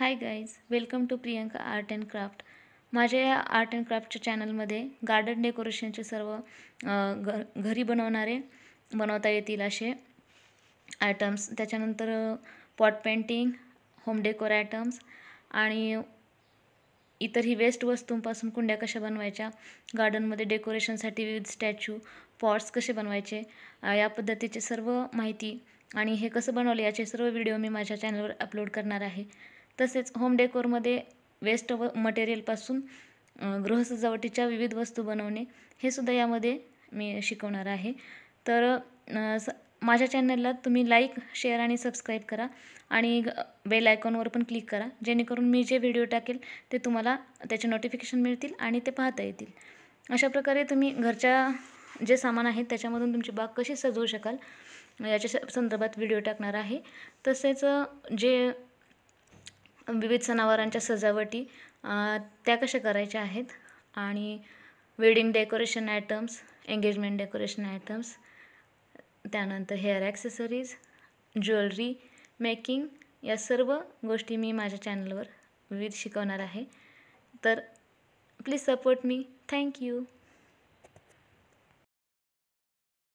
high guys welcome to Priyanka art and craft माझ्या या art and क्राफ्टच्या चॅनलमध्ये गार्डन डेकोरेशनचे सर्व घ घरी बनवणारे बनवता येतील असे आयटम्स त्याच्यानंतर pot painting home decor items आणि इतर ही वेस्ट वस्तूंपासून कुंड्या कशा बनवायच्या गार्डनमध्ये डेकोरेशनसाठी विविध स्टॅच्यू पॉट्स कसे बनवायचे या पद्धतीचे सर्व माहिती आणि हे कसं बनवले याचे सर्व व्हिडिओ मी माझ्या चॅनलवर अपलोड करणार आहे तसेच होम डेकोरमध्ये वेस्ट व मटेरियलपासून गृहसजावटीच्या विविध वस्तू बनवणे हे सुद्धा यामध्ये मी शिकवणार आहे तर माझ्या चॅनलला तुम्ही लाईक शेअर आणि सबस्क्राईब करा आणि बेल आयकॉनवर पण क्लिक करा जेणेकरून मी जे व्हिडिओ टाकेल ते तुम्हाला त्याचे नोटिफिकेशन मिळतील आणि ते पाहता येतील अशा प्रकारे तुम्ही घरच्या जे सामान आहे त्याच्यामधून तुमची बाग कशी सजवू शकाल याच्या संदर्भात व्हिडिओ टाकणार आहे तसेच जे विविध सणावारांच्या सजावटी त्या कशा करायच्या आहेत आणि wedding decoration items engagement decoration items त्यानंतर हेअर ॲक्सेसरीज ज्वेलरी मेकिंग या सर्व गोष्टी मी माझ्या चॅनलवर विविध शिकवणार आहे तर प्लीज सपोर्ट मी थँक्यू